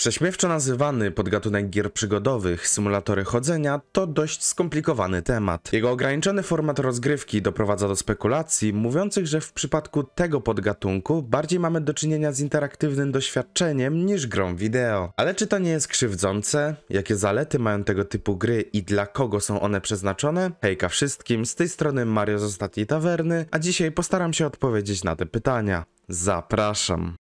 Prześmiewczo nazywany podgatunek gier przygodowych, symulatory chodzenia to dość skomplikowany temat. Jego ograniczony format rozgrywki doprowadza do spekulacji mówiących, że w przypadku tego podgatunku bardziej mamy do czynienia z interaktywnym doświadczeniem niż grą wideo. Ale czy to nie jest krzywdzące? Jakie zalety mają tego typu gry i dla kogo są one przeznaczone? Hejka wszystkim, z tej strony Mario z Ostatniej Tawerny, a dzisiaj postaram się odpowiedzieć na te pytania. Zapraszam.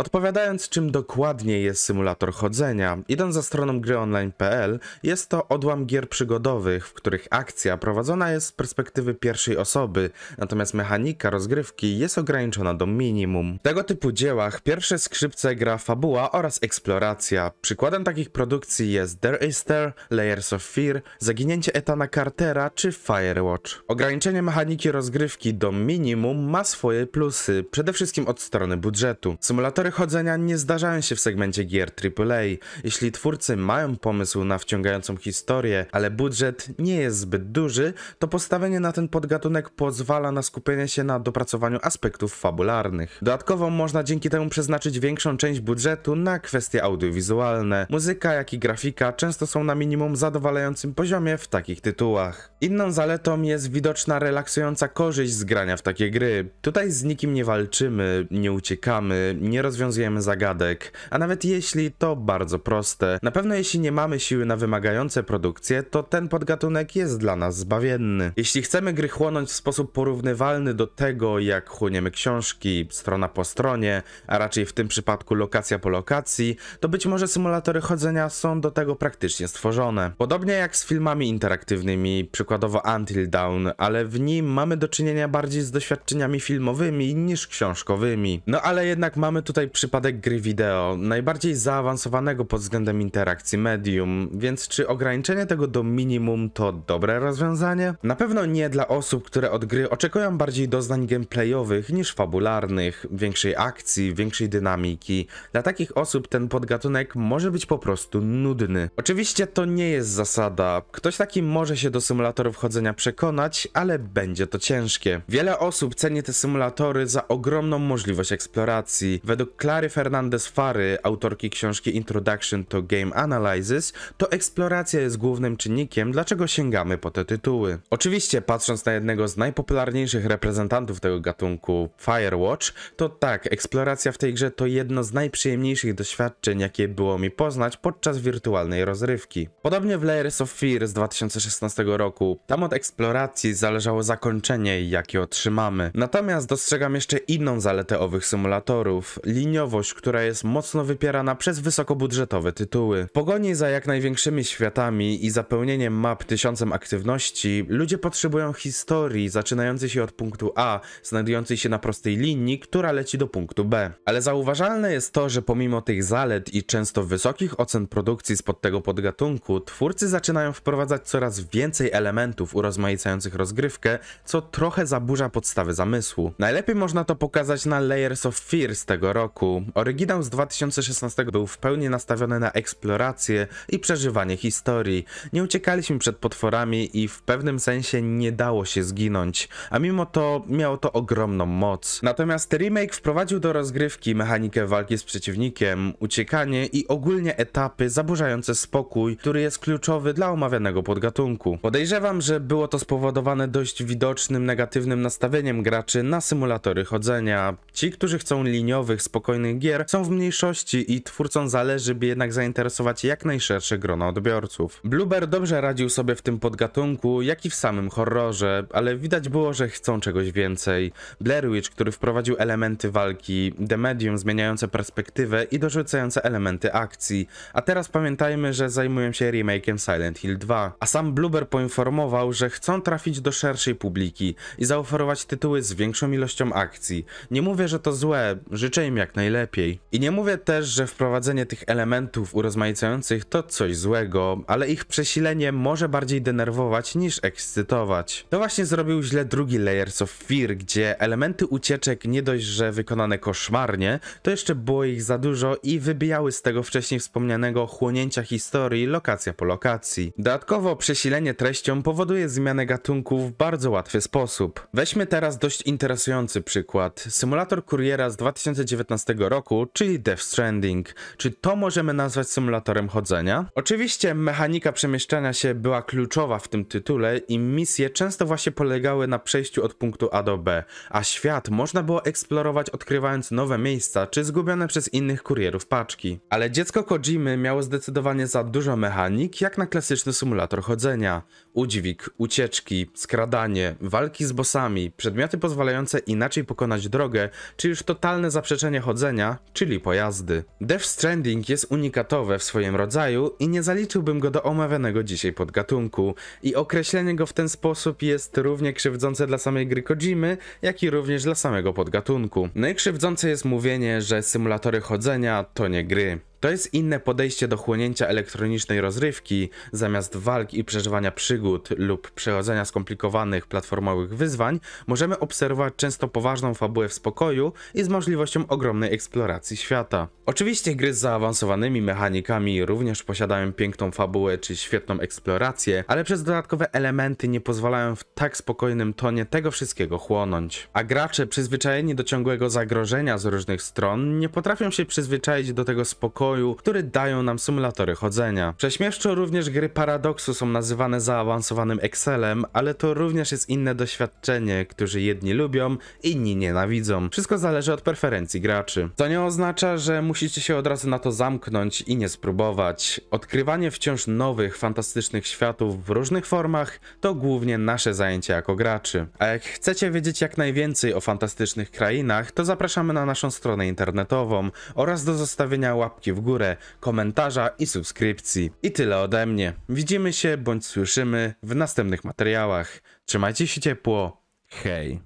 Odpowiadając czym dokładnie jest symulator chodzenia, idąc za stroną gryonline.pl, jest to odłam gier przygodowych, w których akcja prowadzona jest z perspektywy pierwszej osoby, natomiast mechanika rozgrywki jest ograniczona do minimum. W tego typu dziełach pierwsze skrzypce gra fabuła oraz eksploracja. Przykładem takich produkcji jest There Is There, Layers of Fear, Zaginięcie Etana Cartera czy Firewatch. Ograniczenie mechaniki rozgrywki do minimum ma swoje plusy, przede wszystkim od strony budżetu. Symulatory Pory nie zdarzają się w segmencie gier AAA. Jeśli twórcy mają pomysł na wciągającą historię, ale budżet nie jest zbyt duży, to postawienie na ten podgatunek pozwala na skupienie się na dopracowaniu aspektów fabularnych. Dodatkowo można dzięki temu przeznaczyć większą część budżetu na kwestie audiowizualne. Muzyka, jak i grafika często są na minimum zadowalającym poziomie w takich tytułach. Inną zaletą jest widoczna relaksująca korzyść z grania w takie gry. Tutaj z nikim nie walczymy, nie uciekamy, nie rozwiązujemy rozwiązujemy zagadek, a nawet jeśli to bardzo proste. Na pewno jeśli nie mamy siły na wymagające produkcje, to ten podgatunek jest dla nas zbawienny. Jeśli chcemy gry chłonąć w sposób porównywalny do tego, jak chłoniemy książki strona po stronie, a raczej w tym przypadku lokacja po lokacji, to być może symulatory chodzenia są do tego praktycznie stworzone. Podobnie jak z filmami interaktywnymi, przykładowo Until Dawn, ale w nim mamy do czynienia bardziej z doświadczeniami filmowymi niż książkowymi. No ale jednak mamy tutaj przypadek gry wideo, najbardziej zaawansowanego pod względem interakcji medium, więc czy ograniczenie tego do minimum to dobre rozwiązanie? Na pewno nie dla osób, które od gry oczekują bardziej doznań gameplayowych niż fabularnych, większej akcji, większej dynamiki. Dla takich osób ten podgatunek może być po prostu nudny. Oczywiście to nie jest zasada. Ktoś taki może się do symulatorów chodzenia przekonać, ale będzie to ciężkie. Wiele osób ceni te symulatory za ogromną możliwość eksploracji. Według Klary Fernandez-Fary, autorki książki Introduction to Game Analysis, to eksploracja jest głównym czynnikiem, dlaczego sięgamy po te tytuły. Oczywiście, patrząc na jednego z najpopularniejszych reprezentantów tego gatunku, Firewatch, to tak, eksploracja w tej grze to jedno z najprzyjemniejszych doświadczeń, jakie było mi poznać podczas wirtualnej rozrywki. Podobnie w Layers of Fear z 2016 roku, tam od eksploracji zależało zakończenie, jakie otrzymamy. Natomiast dostrzegam jeszcze inną zaletę owych symulatorów – liniowość, która jest mocno wypierana przez wysokobudżetowe tytuły. W pogoni za jak największymi światami i zapełnieniem map tysiącem aktywności, ludzie potrzebują historii zaczynającej się od punktu A, znajdującej się na prostej linii, która leci do punktu B. Ale zauważalne jest to, że pomimo tych zalet i często wysokich ocen produkcji spod tego podgatunku, twórcy zaczynają wprowadzać coraz więcej elementów urozmaicających rozgrywkę, co trochę zaburza podstawy zamysłu. Najlepiej można to pokazać na Layers of Fear z tego roku, roku. Oryginał z 2016 był w pełni nastawiony na eksplorację i przeżywanie historii. Nie uciekaliśmy przed potworami i w pewnym sensie nie dało się zginąć, a mimo to miało to ogromną moc. Natomiast remake wprowadził do rozgrywki mechanikę walki z przeciwnikiem, uciekanie i ogólnie etapy zaburzające spokój, który jest kluczowy dla omawianego podgatunku. Podejrzewam, że było to spowodowane dość widocznym negatywnym nastawieniem graczy na symulatory chodzenia. Ci, którzy chcą liniowych, spokojnych spokojnych gier są w mniejszości i twórcom zależy, by jednak zainteresować jak najszersze grono odbiorców. Bluber dobrze radził sobie w tym podgatunku, jak i w samym horrorze, ale widać było, że chcą czegoś więcej. Blair Witch, który wprowadził elementy walki, The Medium zmieniające perspektywę i dorzucające elementy akcji. A teraz pamiętajmy, że zajmują się remakiem Silent Hill 2. A sam Bluber poinformował, że chcą trafić do szerszej publiki i zaoferować tytuły z większą ilością akcji. Nie mówię, że to złe, życzę im jak jak najlepiej. I nie mówię też, że wprowadzenie tych elementów urozmaicających to coś złego, ale ich przesilenie może bardziej denerwować niż ekscytować. To właśnie zrobił źle drugi Layers of Fear, gdzie elementy ucieczek nie dość, że wykonane koszmarnie, to jeszcze było ich za dużo i wybijały z tego wcześniej wspomnianego chłonięcia historii lokacja po lokacji. Dodatkowo przesilenie treścią powoduje zmianę gatunków w bardzo łatwy sposób. Weźmy teraz dość interesujący przykład. Symulator kuriera z 2019 2015 roku, czyli Death Stranding. Czy to możemy nazwać symulatorem chodzenia? Oczywiście mechanika przemieszczania się była kluczowa w tym tytule i misje często właśnie polegały na przejściu od punktu A do B, a świat można było eksplorować odkrywając nowe miejsca czy zgubione przez innych kurierów paczki. Ale dziecko Kojimy miało zdecydowanie za dużo mechanik jak na klasyczny symulator chodzenia. Udźwig, ucieczki, skradanie, walki z bossami, przedmioty pozwalające inaczej pokonać drogę, czy już totalne zaprzeczenie chodzenia pochodzenia, czyli pojazdy. Death Stranding jest unikatowe w swoim rodzaju i nie zaliczyłbym go do omawianego dzisiaj podgatunku i określenie go w ten sposób jest równie krzywdzące dla samej gry Kojimy, jak i również dla samego podgatunku. No krzywdzące jest mówienie, że symulatory chodzenia to nie gry. To jest inne podejście do chłonięcia elektronicznej rozrywki, zamiast walk i przeżywania przygód lub przechodzenia skomplikowanych platformowych wyzwań, możemy obserwować często poważną fabułę w spokoju i z możliwością ogromnej eksploracji świata. Oczywiście gry z zaawansowanymi mechanikami również posiadają piękną fabułę czy świetną eksplorację, ale przez dodatkowe elementy nie pozwalają w tak spokojnym tonie tego wszystkiego chłonąć. A gracze przyzwyczajeni do ciągłego zagrożenia z różnych stron nie potrafią się przyzwyczaić do tego spokoju rozwoju, dają nam symulatory chodzenia. Prześmieszczo również gry paradoksu są nazywane zaawansowanym Excelem, ale to również jest inne doświadczenie, którzy jedni lubią, inni nienawidzą. Wszystko zależy od preferencji graczy. To nie oznacza, że musicie się od razu na to zamknąć i nie spróbować. Odkrywanie wciąż nowych, fantastycznych światów w różnych formach to głównie nasze zajęcie jako graczy. A jak chcecie wiedzieć jak najwięcej o fantastycznych krainach, to zapraszamy na naszą stronę internetową oraz do zostawienia łapki w górę, komentarza i subskrypcji. I tyle ode mnie. Widzimy się bądź słyszymy w następnych materiałach. Trzymajcie się ciepło. Hej.